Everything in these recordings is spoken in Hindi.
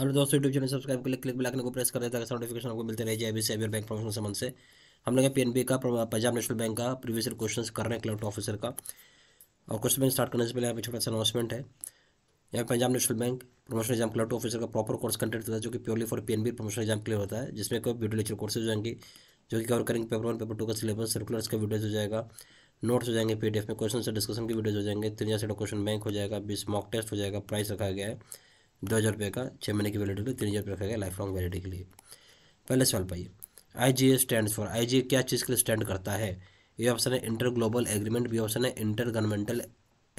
और दोस्तों यूट्यूब चैनल सब्सक्राइब कर क्लिक बेलाइकन को प्रेस कर देता है नोटिफिकेशन आपको मिलते रहे जाए सेवियर बैंक प्रमोशन संबंध से हम लोग पी का पंजाब नेशनल बैंक का प्रीवियस क्वेश्चन कर रहे हैं क्लाउड ऑफिसर का और क्वेश्चन बैंक स्टार्ट करने से पहले यहाँ पे छोटा सा अनाउंसमेंट है यहाँ Punjab National Bank promotion exam cloud officer का प्रॉपर कोर्स कंटेंट होता है जो कि purely for P promotion exam clear होता है जिसमें कोई वीडियो लेक्चर कोर्सेज हो जाएंगे जो कि कवर करेंगे पेपर वन पेपर टू का सिलेबस सर्कुलर्स का वीडियोज हो जाएगा नोट्स हो जाएंगे एफ में क्वेश्चन से डिस्कशन के वीडियोज हो जाएंगे तीन हजार क्वेश्चन बैंक हो जाएगा बीस मॉक टेस्ट हो जाएगा प्राइस रखा गया है दो हज़ार रुपये का छः महीने की वैलिडिटी के लिए तीन हज़ार रुपये रखेगा लाइफ लॉन्ग वैलिडिटी के लिए पहले सवाल पाइए आई जी ए स्टैंड फॉर आई जी ए क्या चीज़ के लिए स्टैंड करता है ए ऑप्शन है inter global agreement B option है inter governmental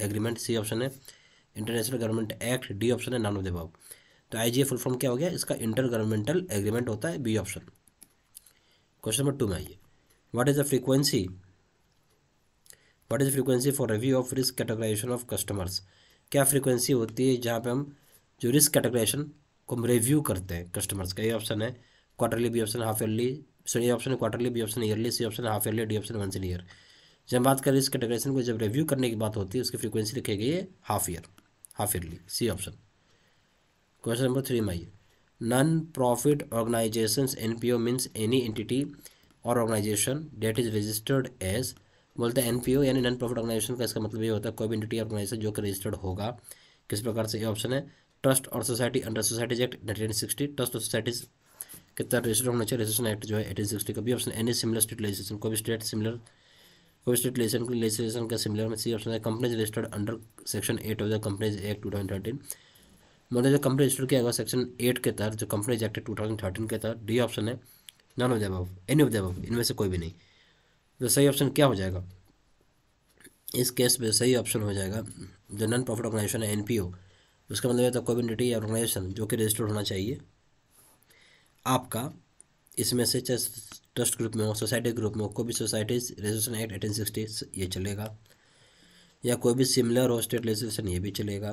agreement C option है international government act D option है नानो दबाव तो आई जी ए फुल फॉर्म क्या हो गया इसका इंटर गवर्नमेंटल एग्रीमेंट होता है B option question number two में आइए what is the frequency what is frequency for review of risk categorisation of customers क्या फ्रीक्वेंसी होती है जहाँ पे हम जो रिस्क कैटेगराइजेशन को हम रिव्यू करते हैं कस्टमर्स का ये ऑप्शन है quarterly B option half yearly sorry A option quarterly B option yearly C option half yearly D option one C year जब हम बात करें रिस्क कैटेगराइजेशन को जब रिव्यू करने की बात होती है उसकी फ्रीक्वेंसी लिखी गई है half year half yearly C option question number three में आइए non profit organisation N P O means any entity और organisation that is registered as बोलते हैं एन पी ओ यानी नॉन प्रॉफिट ऑर्गेनाइजेशन का इसका मतलब ये होता है कोई भी एंटिटी ऑर्गेनाइजेशन जो कि रजिस्टर्ड होगा किस प्रकार से ये ऑप्शन है ट्रस्ट और society under societies act nineteen sixty trust और सोसाइटीज तहत रजिस्टर होना चाहिए रजिस्ट्रेशन एक्ट जो है एटीन सिक्सटी का भी option any similar state legislation कोई भी स्टेट सिमिलर कोई स्टेट लेजिस्लेशन लेजिस्लेशन का सिमिलर में सी ऑप्शन है companies registered under section eight of the companies act two thousand thirteen मतलब जो कंपनी रजिस्टर किया गया सेक्शन एट के तहत जो companies act two thousand thirteen के तहत डी ऑप्शन है none of the above any of the above इनमें से कोई भी नहीं तो सही ऑप्शन क्या हो जाएगा इस केस में सही ऑप्शन हो जाएगा जो नॉन प्रॉफिट ऑर्गेनाइजेशन है एन पी ओ उसका मतलब है तो कोई भी या ऑर्गेनाइजेशन जो कि रजिस्टर्ड होना चाहिए आपका इसमें से चाहे ट्रस्ट ग्रुप में हो सोसाइटी ग्रुप में हो कोई भी societies registration act eighteen sixty ये चलेगा या कोई भी सिमिलर हो स्टेट रजिस्ट्रेशन ये भी चलेगा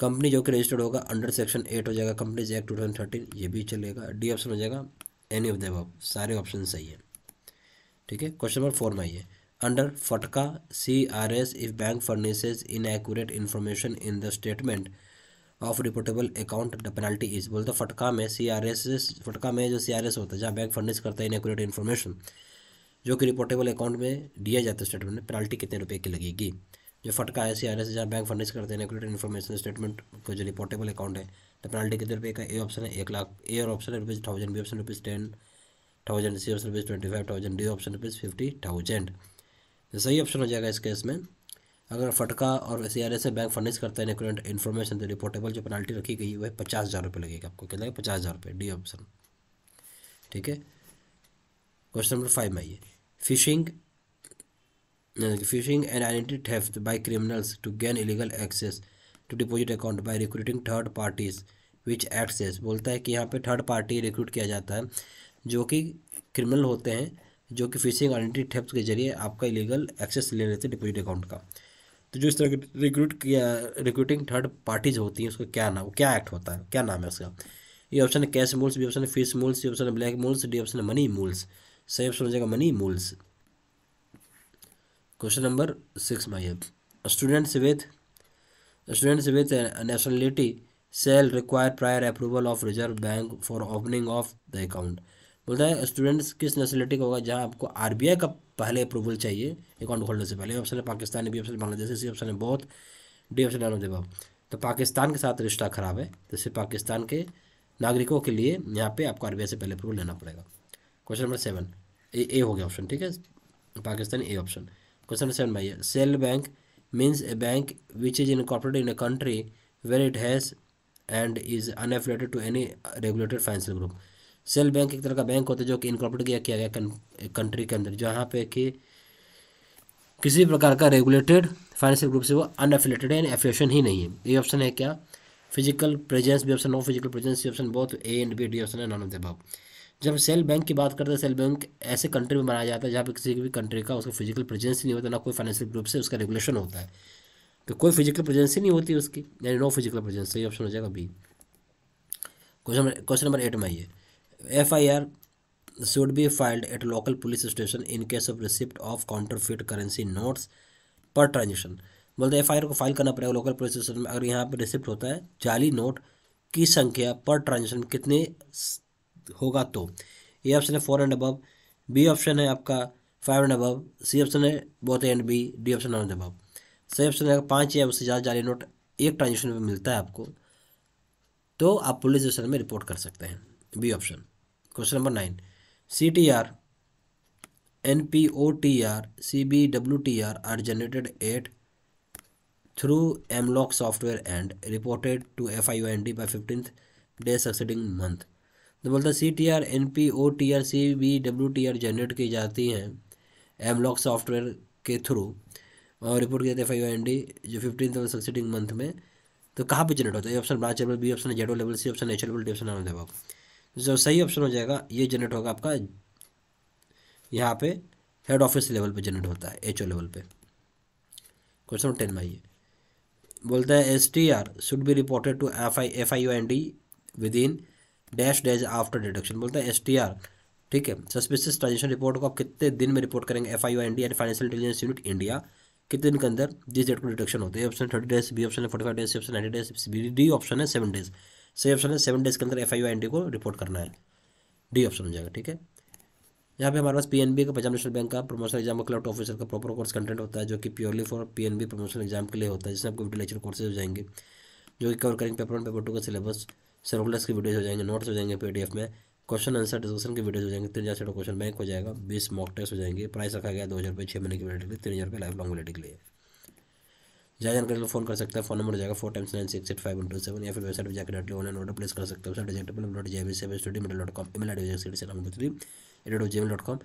कंपनी जो कि रजिस्टर्ड होगा अंडर सेक्शन एट हो जाएगा companies act two thousand thirteen ये भी चलेगा डी ऑप्शन हो जाएगा एनी ऑफ द सारे ऑप्शन सही है ठीक है क्वेश्चन नंबर फोर में आइए under FATCA C R S if bank bank inaccurate information in the statement of reportable account the penalty is बोलते फटका में सी आर एस फटका में जो सी आर एस होता है जहाँ बैंक फर्निश करता है इनएक्यूरेट इन्फॉर्मेशन जो कि रिपोर्टेबल अकाउंट में दिया जाता है स्टेटमेंट में पेनल्टी कितने रुपये की लगेगी जो फटका है सी आर एस जहाँ बैंक फर्निश करते हैं इनक्यूरेट इन्फॉर्मेशन स्टेटमेंट को जो रिपोर्टेबल अकाउंट है तो पेनल्टी कितने रुपये का ए ऑप्शन है एक लाख ए और ऑप्शन है rupees thousand B option rupees ten thousand C option rupees twenty five thousand D option rupees fifty thousand सही ऑप्शन हो जाएगा इस केस में अगर फटका और सी आर से बैंक फर्निश करते हैं एक्यूरेंट इन्फॉर्मेशन तो रिपोर्टेबल जो पेनल्टी रखी गई है वह पचास हज़ार रुपये लगेगा आपको क्या लगेगा पचास हज़ार रुपये डी ऑप्शन ठीक है क्वेश्चन नंबर फाइव में आइए phishing phishing and identity theft by criminals to gain illegal access to deposit account by recruiting third parties which access बोलता है कि यहाँ पर थर्ड पार्टी रिक्रूट किया जाता है जो कि क्रिमिनल होते हैं जो कि फिशिंग आइडेंटिटी ठेप्स के जरिए आपका इलीगल एक्सेस ले रहे थे डिपोजिट अकाउंट का तो जो इस तरह की रिक्रूट किया रिक्रूटिंग थर्ड पार्टीज होती हैं उसका क्या नाम क्या एक्ट होता है क्या नाम है उसका ये ऑप्शन है कैश मूल्स बी ऑप्शन है फिश मूल्स ये ऑप्शन है ब्लैक मूल्स डी ऑप्शन है मनी मूल्स सही ऑप्शन हो जाएगा money mules question number six my students with students with nationality sell require prior approval of Reserve Bank for opening of the account बोलता है स्टूडेंट्स किस नेशनलिटी का होगा जहाँ आपको आर का पहले अप्रूवल चाहिए अकाउंट होल्डर से पहले ऑप्शन है Pakistan B option Bangladesh C option है बहुत डी ऑप्शन है जवाब तो पाकिस्तान के साथ रिश्ता खराब है तो इसे पाकिस्तान के नागरिकों के लिए यहाँ पे आपको आरबीआई से पहले अप्रूवल लेना पड़ेगा question number seven A A हो गया ऑप्शन ठीक है Pakistan A option question number seven भाई shell bank means a bank which is incorporated in a country where it has and is unaffiliated to any regulated financial group shell bank एक तरह का बैंक होता है जो कि इनकॉर्पोरेट किया, गया कंट्री के अंदर जहाँ पे कि किसी भी प्रकार का रेगुलेटेड फाइनेंशियल ग्रुप से वो अनएफिलेटेड है एफिलेशन ही नहीं है ये ऑप्शन है क्या फिजिकल प्रेजेंस भी ऑप्शन नो फिजिकल प्रेजेंस भी ऑप्शन बहुत A and B D option है नॉन ऑफ दबाव जब सेल बैंक की बात करते हैं सेल बैंक ऐसे कंट्री में बनाया जाता है जहाँ पर किसी भी कंट्री का उसका फिजिकल प्रेजेंस ही नहीं होता ना कोई फाइनेंशियल ग्रुप से उसका रेगुलेशन होता है तो कोई फिजिकल प्रेजेंस ही नहीं होती उसकी यानी नो फिजिकल प्रेजेंस सही ऑप्शन हो जाएगा B question question number eight में आइए F I R should be filed at local police station in case of receipt of counterfeit currency notes पर ट्रांजेक्शन बोलते एफ आई आर को फाइल करना पड़ेगा लोकल पुलिस स्टेशन में अगर यहाँ पर रिसिप्ट होता है जाली नोट की संख्या पर ट्रांजेक्शन कितने होगा तो ये ऑप्शन है four and above B option है आपका five and above C option है both and B D option none above सही ऑप्शन है पाँच या उससे ज़्यादा जाली नोट एक ट्रांजेक्शन में मिलता है आपको तो आप पुलिस स्टेशन में रिपोर्ट कर सकते हैं B option question number nine C T R N P O T R C B W T R are generated at through M lock software and reported to F I O N D by fifteen day succeeding month तो बोलता है C T R N P O T R C B W T R generate की जाती हैं एम लॉक सॉफ्टवेयर के थ्रू और रिपोर्ट किया है F I O N D जो फिफ्टीन सक्सेडिंग मंथ में तो कहाँ पर जनरेट होता है option branch level B option Z O level C option H level D option आनंद जो सही ऑप्शन हो जाएगा ये जनरेट होगा आपका यहाँ पे हेड ऑफिस लेवल पे जनरेट होता है एच लेवल पे क्वेश्चन टेन में ये बोलता है S T R should be reported to F I F I U N D within dash days after deduction बोलता है एस टी आर ठीक है सस्पिशियस ट्रांजेक्शन रिपोर्ट को आप कितने दिन में रिपोर्ट करेंगे F I U N D and financial intelligence unit India कितने दिन के अंदर जिस डेट को डिडक्शन होता है option thirty days B option है forty five days option nine days D option है सेवन डेज सही ऑप्शन है सेवन डेज के अंदर एफ आई एन डी को रिपोर्ट करना है डी ऑप्शन हो जाएगा ठीक है यहाँ पे हमारे पास पी एन बी का पंजाब नेशनल बैंक का प्रमोशनल एग्जाम का क्लाउड ऑफिसर का प्रॉपर कोर्स कंटेंट होता है जो कि purely for P N B promotional exam के लिए होता है जिसमें आपको वीडियो लेक्चर कोर्सेज हो जाएंगे जो कि कवर करेंगे पेपर वन पेपर टू का सिलेबस सर्कुलर्स की वीडियोज हो जाएंगे नोट्स हो जाएंगे एफ में क्वेश्चन आंसर डिस्कशन की वीडियोज हो जाएंगे तीन हज़ार साठ क्वेश्चन बैंक हो जाएगा बीस मॉक टेस्ट हो जाएंगे प्राइस रखा गया दो हज़ार रुपये छः महीने की वैलिडिटी तीन हज़ार रुपये लाइफ लॉन्ग वैलिडिटी के लिए ज़्यादा जानकारी फोन तो कर सकते हैं फोन नंबर जाएगा four time nine six eight five one two seven या फिर वेबसाइट पर जाकर डायरेक्टली ऑनलाइन ऑर्डर प्लेस कर सकते हैं डॉट डिजेक्टेबल dot J B seven study medal dot com mail I D C edit dot Gmail dot com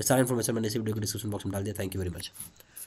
ये सारा इन्फॉर्मेशन मैंने इसी वीडियो के डिस्क्रिप्शन बॉक्स में डाल दिया थैंक यू वेरी मच